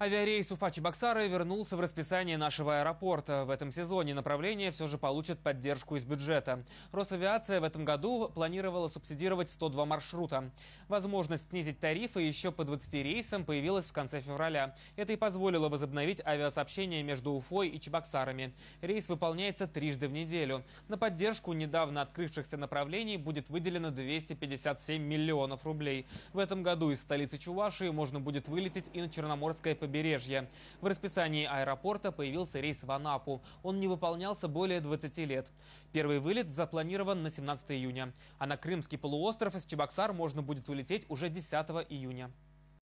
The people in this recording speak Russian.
Авиарейс Уфа-Чебоксары вернулся в расписание нашего аэропорта. В этом сезоне направление все же получит поддержку из бюджета. Росавиация в этом году планировала субсидировать 102 маршрута. Возможность снизить тарифы еще по 20 рейсам появилась в конце февраля. Это и позволило возобновить авиасообщение между Уфой и Чебоксарами. Рейс выполняется трижды в неделю. На поддержку недавно открывшихся направлений будет выделено 257 миллионов рублей. В этом году из столицы Чувашии можно будет вылететь и на Черноморское побережье побережья. В расписании аэропорта появился рейс в Анапу. Он не выполнялся более 20 лет. Первый вылет запланирован на 17 июня. А на Крымский полуостров из Чебоксар можно будет улететь уже 10 июня.